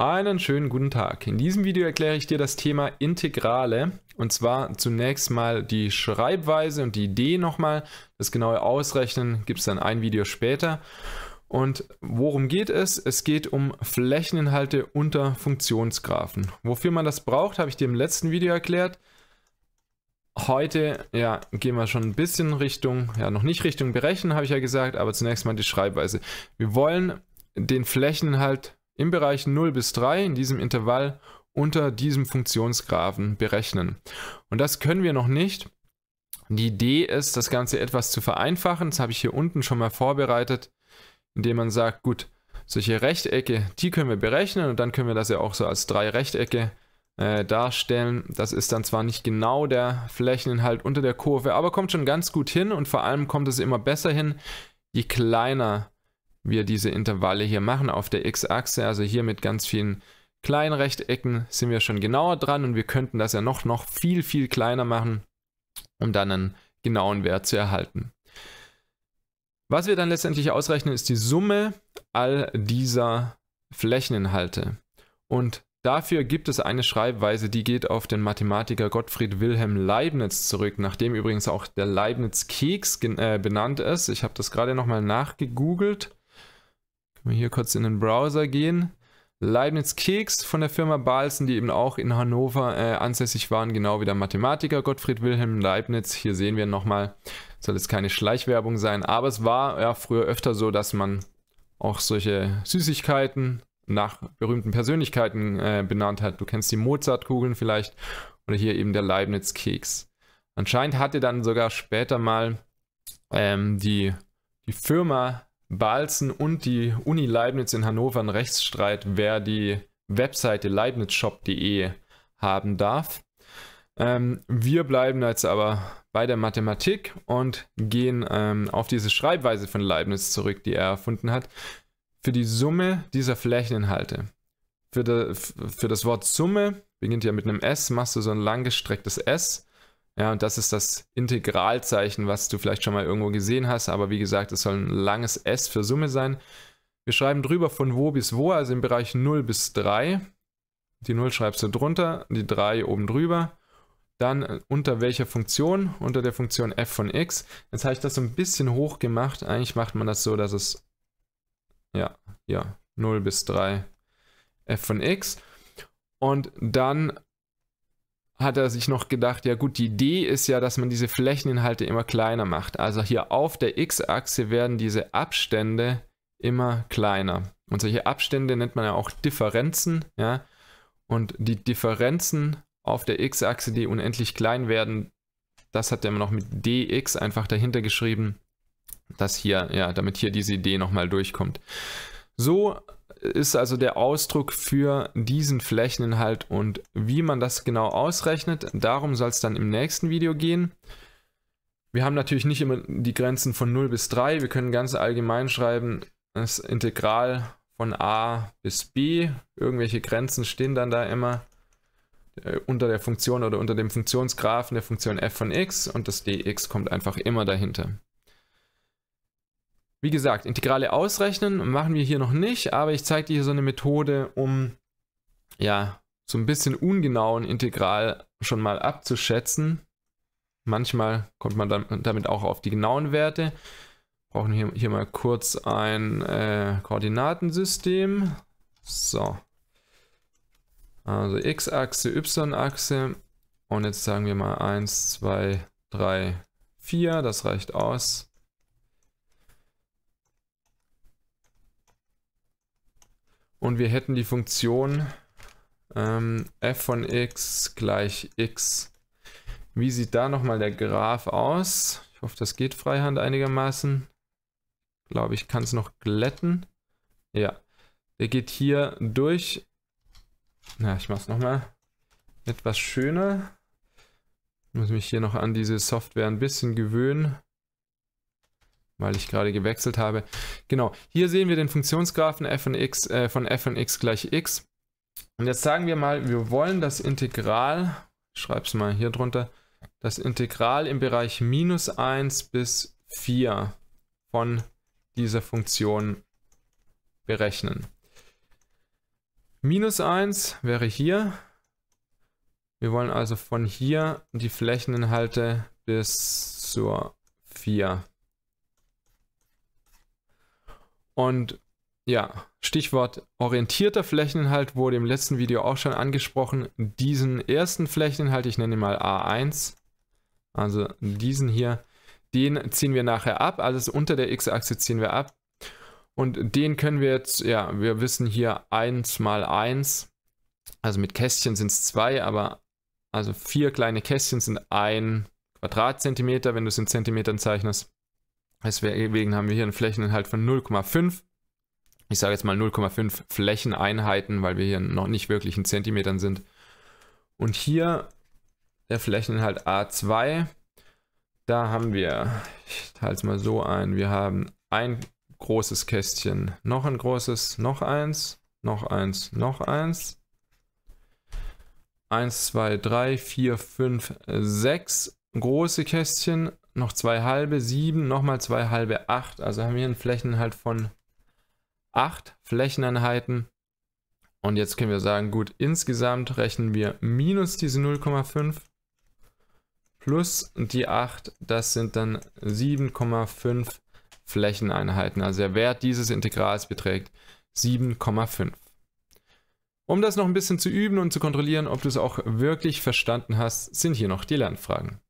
Einen schönen guten Tag. In diesem Video erkläre ich dir das Thema Integrale und zwar zunächst mal die Schreibweise und die Idee nochmal. Das genaue Ausrechnen gibt es dann ein Video später. Und worum geht es? Es geht um Flächeninhalte unter Funktionsgraphen. Wofür man das braucht, habe ich dir im letzten Video erklärt. Heute ja, gehen wir schon ein bisschen Richtung, ja noch nicht Richtung Berechnen, habe ich ja gesagt, aber zunächst mal die Schreibweise. Wir wollen den Flächeninhalt im Bereich 0 bis 3 in diesem Intervall unter diesem Funktionsgraphen berechnen. Und das können wir noch nicht. Die Idee ist, das Ganze etwas zu vereinfachen. Das habe ich hier unten schon mal vorbereitet, indem man sagt, gut, solche Rechtecke, die können wir berechnen und dann können wir das ja auch so als drei Rechtecke äh, darstellen. Das ist dann zwar nicht genau der Flächeninhalt unter der Kurve, aber kommt schon ganz gut hin und vor allem kommt es immer besser hin, je kleiner wir diese Intervalle hier machen auf der x-Achse, also hier mit ganz vielen kleinen Rechtecken sind wir schon genauer dran und wir könnten das ja noch, noch viel, viel kleiner machen, um dann einen genauen Wert zu erhalten. Was wir dann letztendlich ausrechnen, ist die Summe all dieser Flächeninhalte. Und dafür gibt es eine Schreibweise, die geht auf den Mathematiker Gottfried Wilhelm Leibniz zurück, nachdem übrigens auch der Leibniz-Keks äh, benannt ist. Ich habe das gerade nochmal nachgegoogelt. Können wir hier kurz in den Browser gehen. Leibniz Keks von der Firma Balsen, die eben auch in Hannover äh, ansässig waren, genau wie der Mathematiker Gottfried Wilhelm Leibniz. Hier sehen wir nochmal, soll jetzt keine Schleichwerbung sein, aber es war ja früher öfter so, dass man auch solche Süßigkeiten nach berühmten Persönlichkeiten äh, benannt hat. Du kennst die Mozartkugeln vielleicht oder hier eben der Leibniz Keks. Anscheinend hatte dann sogar später mal ähm, die, die Firma Balzen und die Uni Leibniz in Hannover einen Rechtsstreit, wer die Webseite leibnizshop.de haben darf. Ähm, wir bleiben jetzt aber bei der Mathematik und gehen ähm, auf diese Schreibweise von Leibniz zurück, die er erfunden hat, für die Summe dieser Flächeninhalte. Für, de, für das Wort Summe beginnt ja mit einem S, machst du so ein langgestrecktes S ja, und das ist das Integralzeichen, was du vielleicht schon mal irgendwo gesehen hast, aber wie gesagt, es soll ein langes S für Summe sein. Wir schreiben drüber von wo bis wo, also im Bereich 0 bis 3. Die 0 schreibst du drunter, die 3 oben drüber. Dann äh, unter welcher Funktion? Unter der Funktion f von x. Jetzt habe ich das so ein bisschen hoch gemacht. Eigentlich macht man das so, dass es, ja, ja, 0 bis 3 f von x. Und dann hat er sich noch gedacht, ja gut, die Idee ist ja, dass man diese Flächeninhalte immer kleiner macht. Also hier auf der x-Achse werden diese Abstände immer kleiner. Und solche Abstände nennt man ja auch Differenzen. Ja? Und die Differenzen auf der x-Achse, die unendlich klein werden, das hat er immer noch mit dx einfach dahinter geschrieben, dass hier, ja, damit hier diese Idee nochmal durchkommt. So ist also der Ausdruck für diesen Flächeninhalt und wie man das genau ausrechnet. Darum soll es dann im nächsten Video gehen. Wir haben natürlich nicht immer die Grenzen von 0 bis 3. Wir können ganz allgemein schreiben, das Integral von a bis b. Irgendwelche Grenzen stehen dann da immer äh, unter der Funktion oder unter dem Funktionsgraphen der Funktion f von x und das dx kommt einfach immer dahinter. Wie gesagt, Integrale ausrechnen machen wir hier noch nicht, aber ich zeige dir hier so eine Methode, um ja so ein bisschen ungenauen Integral schon mal abzuschätzen. Manchmal kommt man dann damit auch auf die genauen Werte. Brauchen hier, hier mal kurz ein äh, Koordinatensystem. So. Also x-Achse, y-Achse. Und jetzt sagen wir mal 1, 2, 3, 4. Das reicht aus. Und wir hätten die Funktion ähm, f von x gleich x. Wie sieht da nochmal der Graph aus? Ich hoffe, das geht freihand einigermaßen. Glaube ich, kann es noch glätten. Ja, der geht hier durch. Na, ich mache es nochmal etwas schöner. muss mich hier noch an diese Software ein bisschen gewöhnen weil ich gerade gewechselt habe. Genau, hier sehen wir den Funktionsgrafen f von x, äh, von f von x gleich x. Und jetzt sagen wir mal, wir wollen das Integral, ich schreibe es mal hier drunter, das Integral im Bereich minus 1 bis 4 von dieser Funktion berechnen. Minus 1 wäre hier. Wir wollen also von hier die Flächeninhalte bis zur 4 Und ja, Stichwort orientierter Flächeninhalt wurde im letzten Video auch schon angesprochen. Diesen ersten Flächeninhalt, ich nenne ihn mal A1, also diesen hier, den ziehen wir nachher ab, alles unter der x-Achse ziehen wir ab. Und den können wir jetzt, ja, wir wissen hier 1 mal 1, also mit Kästchen sind es 2, aber also vier kleine Kästchen sind 1 Quadratzentimeter, wenn du es in Zentimetern zeichnest. Deswegen haben wir hier einen Flächeninhalt von 0,5. Ich sage jetzt mal 0,5 Flächeneinheiten, weil wir hier noch nicht wirklich in Zentimetern sind. Und hier der Flächeninhalt A2. Da haben wir, ich teile es mal so ein, wir haben ein großes Kästchen, noch ein großes, noch eins, noch eins, noch eins. 1, 2, 3, 4, 5, 6 große Kästchen, noch zwei halbe, sieben, nochmal zwei halbe, acht. Also haben wir einen Flächeninhalt von acht Flächeneinheiten. Und jetzt können wir sagen, gut, insgesamt rechnen wir minus diese 0,5 plus die 8, das sind dann 7,5 Flächeneinheiten. Also der Wert dieses Integrals beträgt 7,5. Um das noch ein bisschen zu üben und zu kontrollieren, ob du es auch wirklich verstanden hast, sind hier noch die Lernfragen.